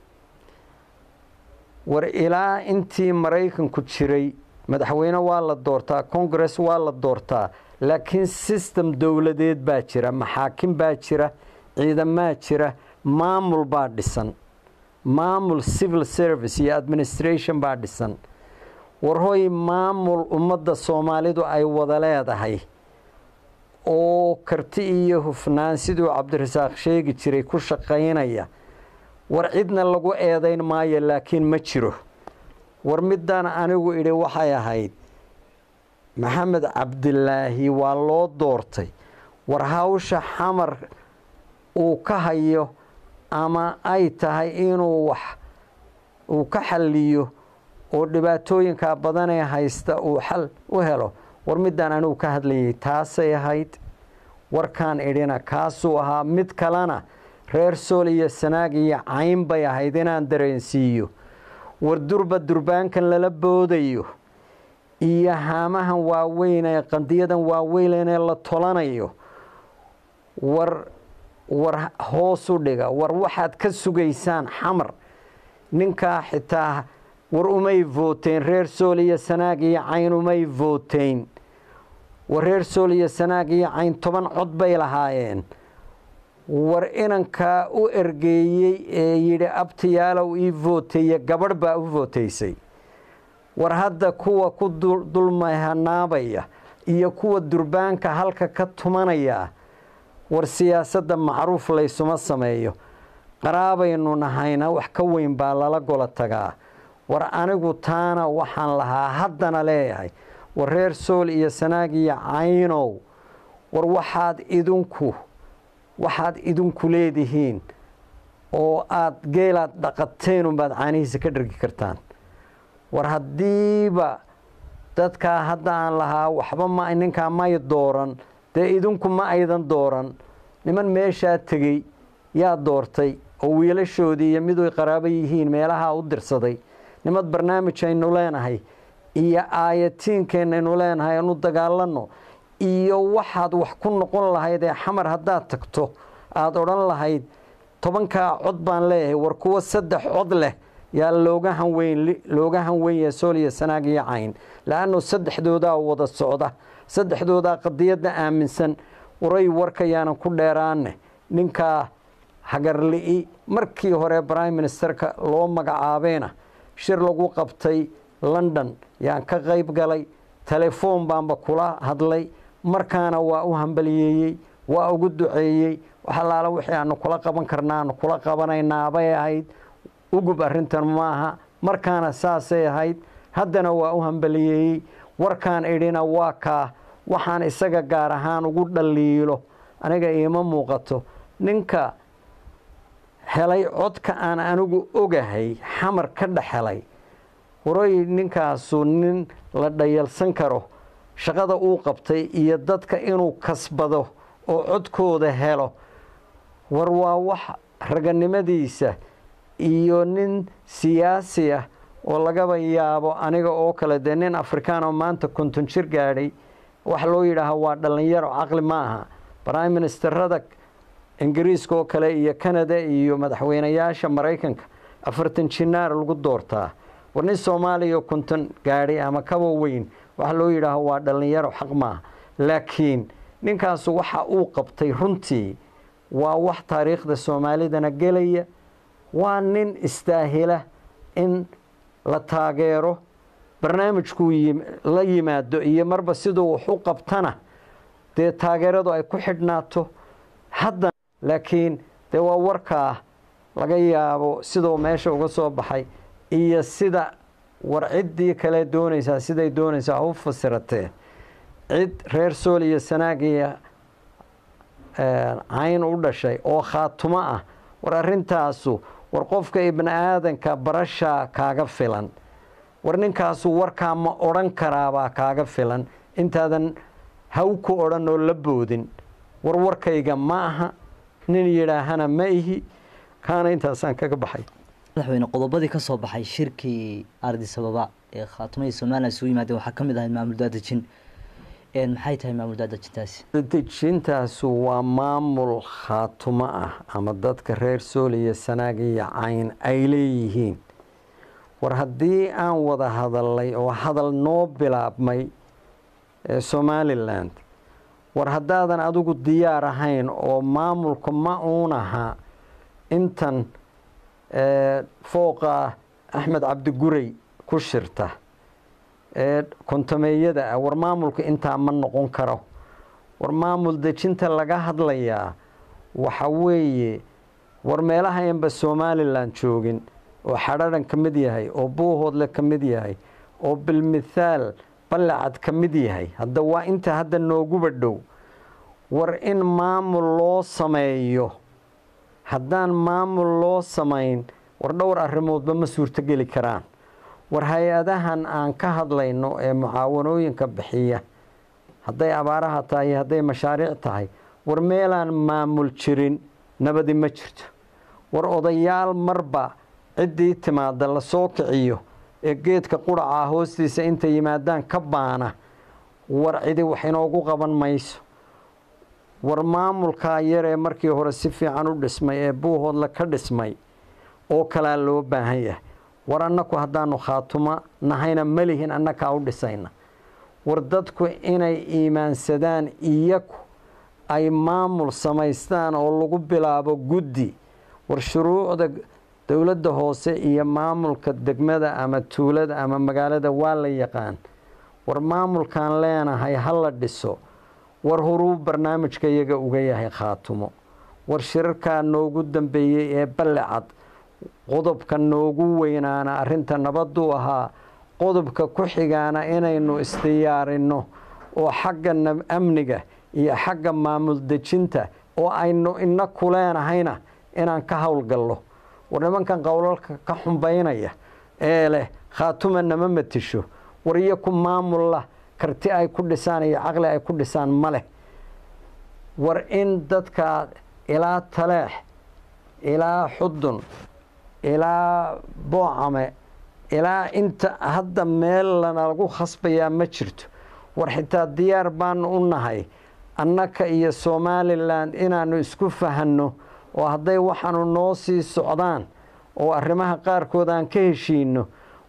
war ilaa intii maraykanku jiray madaxweyne waa la doortaa congress waa la doortaa laakiin sistem dowladeed baa jira maxaakim baa jira ciidamaa jira maamul baa dhisan maamul civil service iyo administration baa dhisan war hoy maamul ummadda soomaalidu ay wada leedahay oo karti iyo hufnaan siduu cabdirasaaq sheegi jiray ku shaqaynaya war cidna lagu eedayn maayo laakiin ma jiro war midaan anigu idhi waxay ahayd maxamed cabdilaahi waa loo doortay war hawsha xamar uu ka hayo ama ay tahay inuu wax uu ka xalliyo oo dhibaatooyinkaa badanee haysta uu xal u helo war middaan anigu ka hadlayay taasay ahayd warkaan idhina kaasuu ahaa mid kalena reer sool iyo sanaag iyo cayn bay ahayd inaan dareensiiyo wardurba durbaankan lala boodayo iyo haamahan waaweyn ee qandiyadan waaweyn ee la tolanayo war war hoosu dhiga war waxaad ka sugaysaan xamar ninkaa xitaa war umay vooteen reer sool iyo sanaag iyo cayn umay vooteyn war reer sool iyo sanaag iyo cayn toban cod bay lahaayeen war inankaa u ergeeyey ee yidhi abtiyaalow ii vooteye gabadh baa u vootaysay war hadda kuwa ku dulmayhanaabaya iyo kuwa durbaanka halka ka tumanayaa war siyaasadda macruuf laysuma sameeyo qaraabaynu nahayna wax ka weyn baa lala gola tagaa war anigu taana waxaan lahaa haddana leeyahay war reer sool iyo sanaag iyo caynow war waxaad idinku waxaad idinku leedihiin oo aad geelaad dhaqateen unbaad caanihiisa ka dhargi kartaan war haddiiba dadkaa hadda lahaa waxba ma ninkaa may dooran dee idinku ma aydan dooran niman meeshaa tegey yaa doortay oo wiilashoodii iyo miduy qaraabo yihiin meelahaa u dirsaday nimad barnaamijaynu leenahay iyo aayatiinkeenaynu leenahay anu dagaalanno iyo waxaad wax ku noqon lahaydee xamar haddaad tagto aad odhan lahayd tobankaa cod baan leeyahay war kuwo saddex cod leh yaa looga hanweyn looga hanweynyaa sool iyo sanaag iyo cayn la-annu saddexdoodaa wada socda saddexdoodaa qadiyadda aaminsan waray warkayaanan ku dheeraanne ninkaa hagarli'i markii hore brime ministerka loo magacaabeena shir lagu qabtay london yaan ka qayb galay telefoon baanba kula hadlay markaana waa u hambaliyeeyey waa ugu duceeyey wax allaala wixii aanu kula qaban karna kula qabanaynaabay ahayd ugub arrintan maaha markaana saasay ahayd haddana waa u hambaliyeeyey warkaan idhina waa kaa waxaan isaga gaar ahaan ugu dhaliilo aniga iima muuqato ninka helay codka aan anigu ogahay xamar ka dhex helay waroy ninkaasuu nin la dhayalsan karo shaqada uu qabtay iyo dadka inuu kasbado oo codkooda helo war waa wax raganimadiisa iyo nin siyaasi ah oo lagaba yaabo aniga oo kale dee nin afrikaanoo maanta konton jir gaadhay wax loo yidhaaha waa dhallinyaro caqli maaha prime ministerada ingiriiska oo kale iyo canada iyo madaxweynayaasha maraykanka afartan jinaar lagu doortaa war nin soomaaliya konton gaadhay ama kaba weyn waxa loo yidhaaho waa dhallinyaro xaq maaha laakiin ninkaasu waxa uu qabtay runtii waa wax taariikhda soomaalidana gelaya waa nin istaahila in la taageero barnaamijkuu la yimaado iyo marba siduu wax u qabtana dee taageeradu ay ku xidhnaato haddan laakiin dee waa warkaa laga yaabo siduu meesha uga soo baxay iyo sida war ciddii kale doonaysaa siday doonaysaa u fasiratee cid reer sool iyo sanaagiya eh, cayn u dhashay oo khaatumo ah war arrintaasu war qofka ibni aadanka barashaa kaaga filan war ninkaasu warkaa ma odhan karaabaa kaaga filan intaadan haw ku odhan oo la boodin war warkayga ma aha nin yidhaahana ma ihi kaana intaasaan kaga baxay madaxweyne qodobadii ka baxay shirkii ardisababa ee khaatumada somalilan isugu yimaadeen waxaa ka mid ahay maamul daadejin maxay tahay maamul daadejintaasi daadejintaasu waa maamul khaatumo ah ama dadka reer iyo sanaag iyo cayn ay leeyihiin war haddii aan wada hadalnay oo hadal noo bilaabmay ee somalilan war haddaadan adigu diyaar ahayn oo maamulku ma uun ahaa intan fooqa axmed cabdiguray ku shirta ee kontameeyada ah war maamulka intaa ma noqon karo war maamul dejinta laga hadlayaa waxa weeye war meelahayanba somalilan joogin oo xadhadhan ka mid yahay oo buuhoodle ka mid yahay oo bilmithaal ballacad ka mid yahay hadda waa inta hadda nooguba dhow war in maamul loo sameeyo haddaan maamul loo samayn war dhowr arrimoodba ma suurtogeli karaan war hay-adahan aan ka hadlayno ee mucaawanooyinka bixiya hadday abaaraha tahay iyo hadday mashaariic tahay war meelaan maamul jirin nabadi ma jirto war odayaal marba ciddii timaada lasoo kiciyo ee geedka quracaa hoostiisa intay yimaadaan ka baana war cidi wax inoogu qaban mayso war maamulkaa yar ee markii hore si fiican u dhismay ee buuhoodla ka dhismay oo kalaa loo baahan yahay war annaku haddaanu khaatuma nahayna malihin annakaa u dhisayna war dadku inay iimaansadaan iyaku ay maamul samaystaan oo lagu bilaabo guddi war shuruucda dowladda hoose iyo maamulka degmada ama tuulada ama magaalada waa la yaqaan war maamulkaan leenahay ha la dhiso war huruu barnaamijkayaga uga yahay khaatumo war shirarkaa noogu dambeeyey ee balle qodobka noogu weynaana arrinta nabaddu ahaa qodobka ku xigaana inaynu isdiyaarinno oo xagga amniga iyo xagga maamul dejinta oo aynu ina ku leenahayna inaan ka howlgallo war nimankan qowlalka ka xumbaynaya ee leh khaatuma nama matisho war iyo ku maamulla karti ay ku dhisaan iyo caqli ay ku dhisaan ma leh war in dadka ilaa taleex ilaa xudun ilaa boocame ilaa inta hadda meel lana lagu khasbayaa ma jirto war xitaa diyaar baanu u nahay annaka iyo somalilan inaannu isku fahanno oo hadday waxaanu noo sii socdaan oo arrimaha qaarkood aan ka heshiinno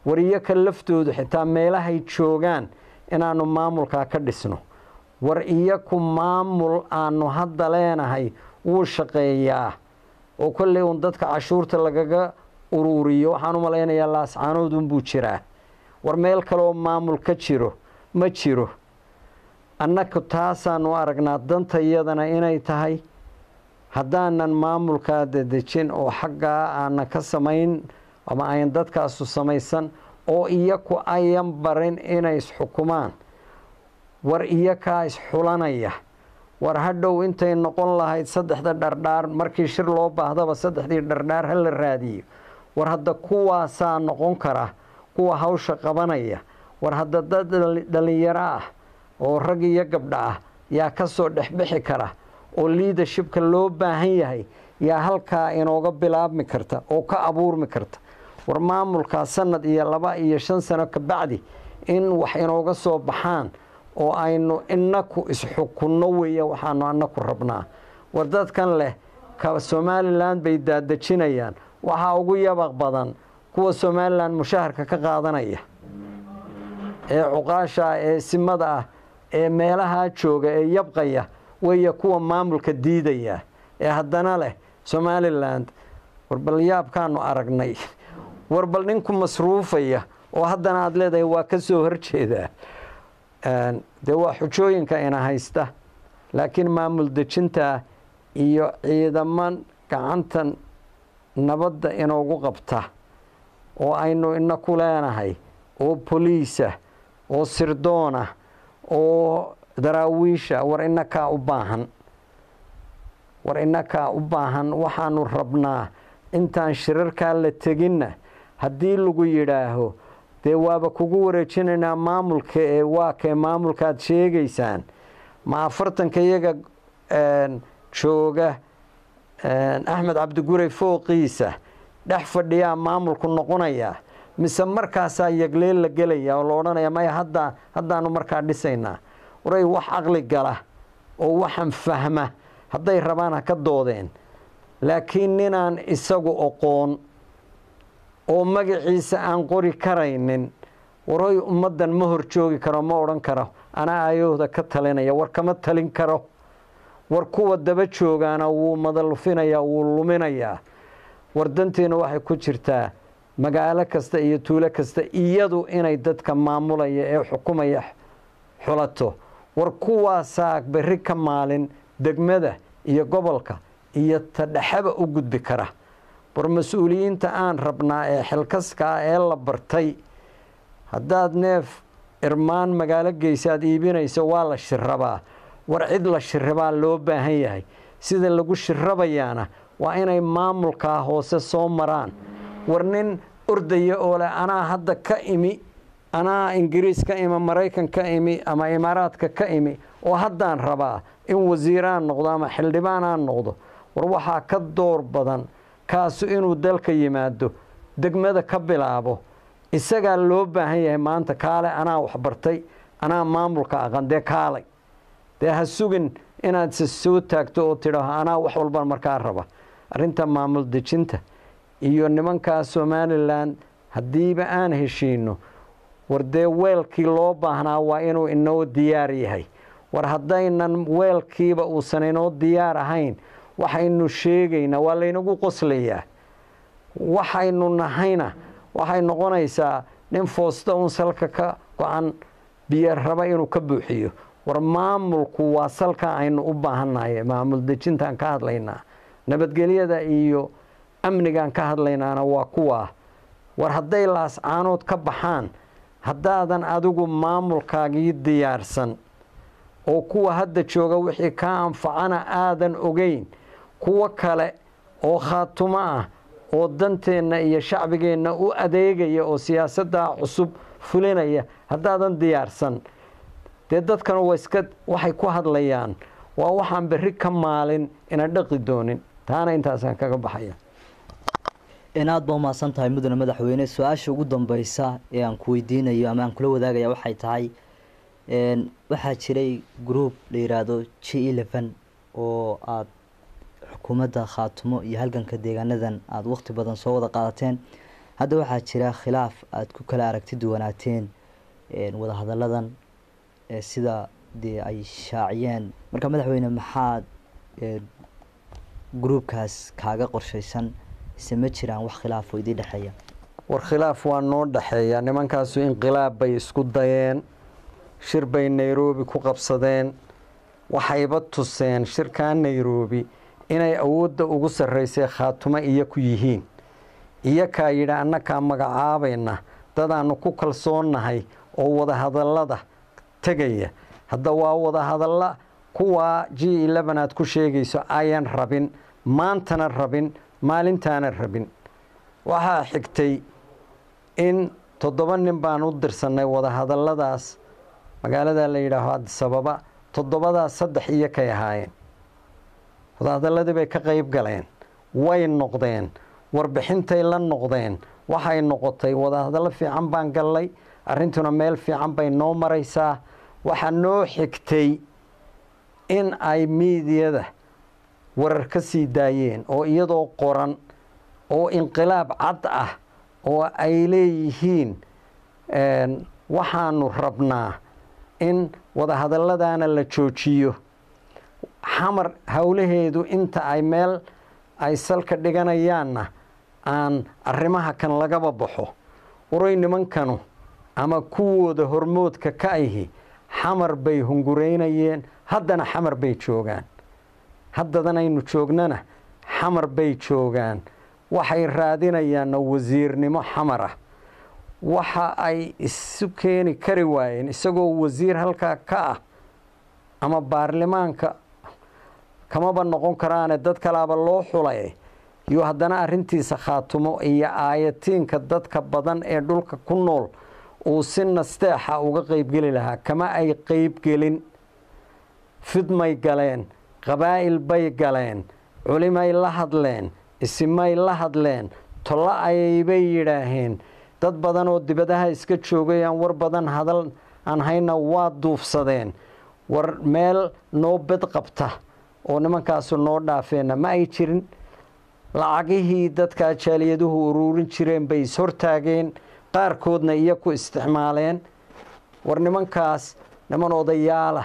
wariyo laftoodu xitaa meelahay joogaan inaannu maamulkaa ka dhisno war iyaku maamul aanu hadda leenahay wuu shaqeeyaa oo kolley uun dadka cashuurta lagaga uruuriyo waxaan u malaynayaa laascaanood unbuu jiraa war meel kaleoo maamul ka jiro ma jiro annaku taasaannu aragnaa danta iyadana inay tahay haddaanan maamulkaa dadejin oo xaggaa aanan ka samayn ama ayan dadkaasu samaysan oo iyaku ayan barin inay isxukumaan war iyakaa isxulanaya war hadhow intay noqon lahayd saddexda dhardhaar markii shir loo baahdaba saddexdii dhardhaar ha la raadiyo war hadda kuwaasaa noqon kara kuwa hawsha qabanaya war hadda dad dhallinyaro ah oo rag iyo gabdha ah yaa ka soo dhexbixi kara oo liidershibka loo baahan yahay yaa halkaa inooga bilaabmi karta oo ka abuurmi karta war maamulkaa sanad iyo laba iyo shan sano kabacdi in wax inooga soo baxaan oo aynu inaku isxukunno weeya waxaanu anaku rabnaa war dadkan leh ka somalilan bay daadejinayaan waxaa ugu yabaq badan kuwa somalilan mushaharka ka qaadanaya ee cuqaasha ee simada ah ee meelahaa jooga ee yabqaya weeye kuwa maamulka diidaya ee haddana leh somalilan war aragnay war bal ninku masruufaya oo haddana aada leedahay waa ka soo horjeedaa dee waa xujooyinka ina haysta laakiin maamul dejinta iyo ciidaman gacantan nabadda inoogu qabta oo aynu ina ku leenahay oo boliisa ah, oo sirdoona ah, oo daraawiisha ah, war inakaa u baahan war inakaa u baahan waxaanu rabnaa intaan shirarkaa la teginna haddii lagu yidhaaho dee waaba kugu wareejinaynaa maamulka ee waa kee maamulkaaad sheegaysaan ma afartanka iyaga jooga axmed cabdiguray fooqiisa dhex fadhiyaa maamulku noqonaya mise markaasaa yagleel la gelaya oo la odhanaya maya haddaa haddaanu markaa dhisaynaa waray wax caqli gala oo waxan fahma hadday rabaan ha ka doodeen laakiin ninaan isagu oqoon oo magaciisa aan qori karaynin waroy ummaddan ma horjoogi karo ma odhan karo anaa aayahooda ka talinaya war kama talin karo war kuwa daba joogaana wuu madalufinayaa wuu luminayaa war danteena waxay ku jirtaa magaalo kasta iyo tuulo kasta iyadu inay dadka maamulaya ee xukumaya xulato war kuwaasaa berri ka maalin degmada iyo gobolka iyo tadhexaba u gudbi kara war mas-uuliyiinta aan rabnaa ee xilkaskaa ee la bartay haddaad neef irmaan magaalo geysaad iibinayso waa la shirabaa war cid la shirabaa loo baahan yahay sida lagu shirabayaana waa inay maamulkaa hoose soo maraan war nin ordaya oo leh anaa hadda ka imi anaa ingiriiska ka imi maraykan ka imi ama imaaraadka ka imi oo haddaan rabaa in wasiiraan noqdo ama xildhibaanaan noqdo war waxaa ka door badan kaasu inuu dalka yimaado degmada ka bilaabo isagaa loo baahan yahay maanta kaale anaa waxbartay anaa maamulka aqan dee kaalay dee ha sugin inaad se soo taagto oo tidhaaho anaa wax walba markaa raba arrinta maamul dejinta iyo nimankaa somalilan haddiiba aan heshiino war dee weelkii loo baahnaa waa inuu inoo diyaar yahay war haddaynan weelkiiba uusan inoo diyaar ahayn waxaynu sheegaynaa waa laynagu qoslayaa waxaynu nahayna waxay noqonaysaa nin foosta un salka ka go-an biyo raba inuu ka buuxiyo war maamulku waa salka aynu u baahannahay maamul dejintaan ka hadlaynaa nabadgelyada iyo amnigaan ka hadlaynaana waa kuwaa war hadday laas caanood ka baxaan haddaadan adigu maamulkaagii diyaarsan oo kuwa hadda jooga wixii ka anfacana aadan ogeyn kuwo kale oo khaatumo ah oo danteenna iyo shacbigeenna u adeegaya oo siyaasaddaa cusub fulinaya haddaadan diyaarsan dee dadkan waiska waxay ku hadlayaan waa waxaan berri ka maalin inaan dhaqi doonin taana intaasaan kaga baxaya aad baa umahadsan tahay mudane madaxweyne su-aasha ugu dambeysa ee aan ku weydiinayo ama aan kula wadaagaya waxay tahay waxaa jiray groub la yiraahdo g eleven oo aada xukuumadda khaatumo iyo halganka deegaanadan aada waqti badan soo wada qaadateen hadda waxaa jira khilaaf aada ku kala aragti duwanaateen wadahadaladan sida dee ay shaaciyeen marka madaxweyne maxaad gruubkaas kaaga qorshaysan ise ma jiraan wax khilaafoo idii dhexeeya war khilaaf waa noo dhexeeya nimankaasu inqilaab bay isku dayeen shir bay nairobi ku qabsadeen waxayba tuseen shirkan nairobi inay awoodda ugu sarraysay khaatumo iyo ku yihiin iyakaa yidhi annakaa magacaabayna dadaannu ku kalsoonnahay oo wadahadallada tegaya hadda waa wadahadalla kuwaa ji aad ku sheegayso ayaan rabin maantana rabin maalintaana rabin waxaa xigtay in toddoba nin baan u dirsannay wadahadalladaas magaalada la yidhaaho addisababa toddobadaas saddex iyakay ahaayeen wadahadaladii bay ka qayb galeen way noqdeen warbixintay la noqdeen waxay noqotay wadahadallo fiican baan gallay arrintuna meel fiican bay noo maraysaa waxaa noo xigtay in ay miidiyada warar ka sii daayeen oo iyadoo qoran oo inqilaab cad ah oo ay leeyihiin waxaanu rabnaa in wadahadalladaana la joojiyo xamar howlaheedu inta ay meel ay salka dhiganayaanna aan arrimaha kan lagaba baxo uray nimankanu ama kuwooda hormoodka ka ahi xamar bay hunguraynayeen haddana xamar bay joogaan haddadanaynu joognana xamar bay joogaan waxay raadinayaanna wasiirnimo xamar ah waxa ay isu keeni kari waayeen isagoo wasiir halkaa ka ah ama baarlimaanka kamaba noqon karaane dad kalaaba loo xulay yuu haddana arintiisa khaatumo iyo aayatiinka dadka badan ee dhulka ku nool uu si nasteexa ah uga qeybgeli lahaa kama ay qeybgelin fidmay galeen qabaa'il bay galeen culimay la hadleen isimay la hadleen tollo ayaybay yidhaaheen dad badan oo dibadaha iska joogayaan war badan hadal aan hayna waa duufsadeen war meel noo bed qabta oo nimankaasu noo dhaafeenna ma ay jirin lacagihii dadka jaaliyaduhu uruurin jireen bay ishortaageen qaarkoodna iyo ku isticmaaleen war nimankaas niman odayaala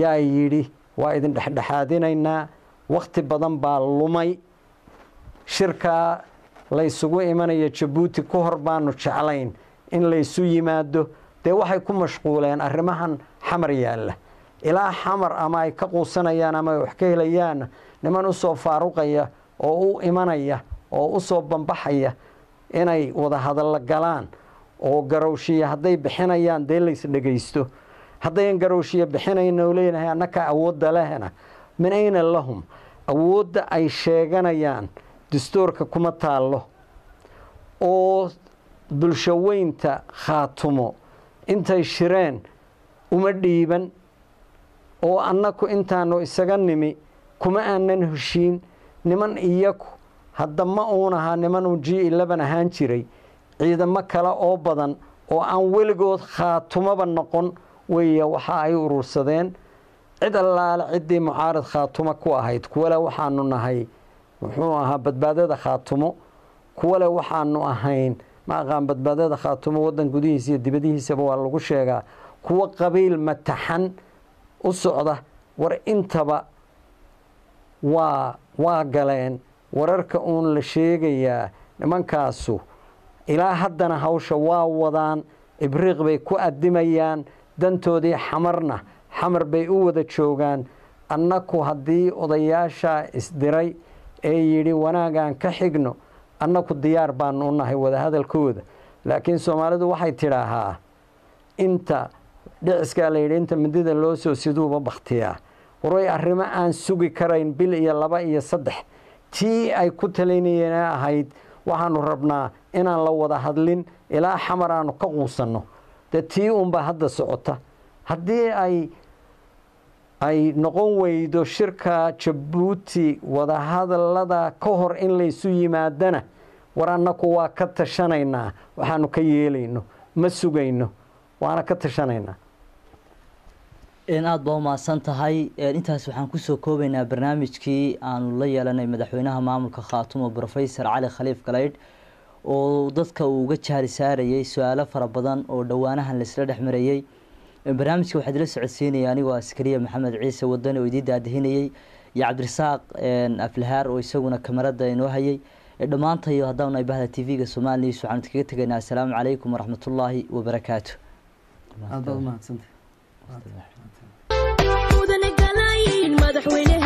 yaa yidhi waa idin dhexdhexaadinaynaa wakhti badan baa lumay shirkaa laysugu imanayo jabuuti ku hor baanu jeclayn in laysu yimaado dee waxay ku mashquuleen arrimahan xamar yaalla ilaa xamar ama ay ka quusanayaan ama ay wax ka helayaan niman usoo faaruqaya oo u imanaya oo usoo bambaxaya inay wadahadallo galaan oo garowshiya hadday bixinayaan dee lays dhegaysto haddayan garowshiye bixinayna leenahay annaka awoodda lehna min ayna lahum awoodda ay sheeganayaan dastuurka kuma taallo oo bulshaweynta khaatumo intay shireen uma dhiiban oo annaku intaanu isaga nimi kuma aanan heshiin niman iyagu hadda ma uun ahaa nimanuu g eleban ahaan jiray ciidamo kale oo badan oo aan weligood khaatumaba noqon weeye waxa ay urursadeen cid allaale ciddii mucaarad khaatumo ku ahayd kuwale waxaanu nahay muxuu ahaa badbaadada khaatumo kuwale waxaanu ahayn ma aqaan badbaadada khaatumo waddan gudihiisa iyo dibadihiisaba waa lagu sheegaa kuwo qabiil mataxan u socda war intaba waa waa galeen wararka uun la sheegayaa nimankaasu ilaa haddana hawsha waa wadaan ibriiq bay ku addimayaan dantoodii xamarna xamar bay u wada joogaan annaku haddii odayaashaa isdiray ee yidhi wanaagaan ka xigno annaku diyaar baanu u nahay wadahadalkooda laakiin soomaalidu waxay tidhaahaa inta dhiciskaa layidhi inta midida loo soo siduuba baktiyaa waray arrimo aan sugi karayn bil iyo laba iyo saddex tii ay ku talaynayeen ee ahayd waxaanu rabnaa inaan la wada hadlin ilaa xamar aanu ka quusanno de tii unba hadda socota haddii ay ay noqon weydo shirka jabuuti wadahadallada ka hor in laysu yimaadana war annaku waa ka tashanaynaa waxaanu ka yeelayno ma sugayno waana ka tashanaynaa aada baa umaadsan tahay intaas waxaan kusoo koobaynaa barnaamijkii aanu la yeelanay madaxweynaha maamulka khaatumo rofesor cali khaliif galayd oo dadka uu uga jaari saarayay su-aalo fara badan oo dhowaanahan laisla dhexmarayey barnaamijka waxaa idila socodsiinaya anigoo askariya maxamed ciise wadani oo idiin daadihinayey iyo cabdirasaaq aflahaar oo isaguna kamarada inoo hayay dhammaantayo haddaanu bahda t v-ga soomaaliya isu waxaanu idkaga tegaynaa assalaamu calaykum waraxmatullaahi wabarakaatu madaxweyne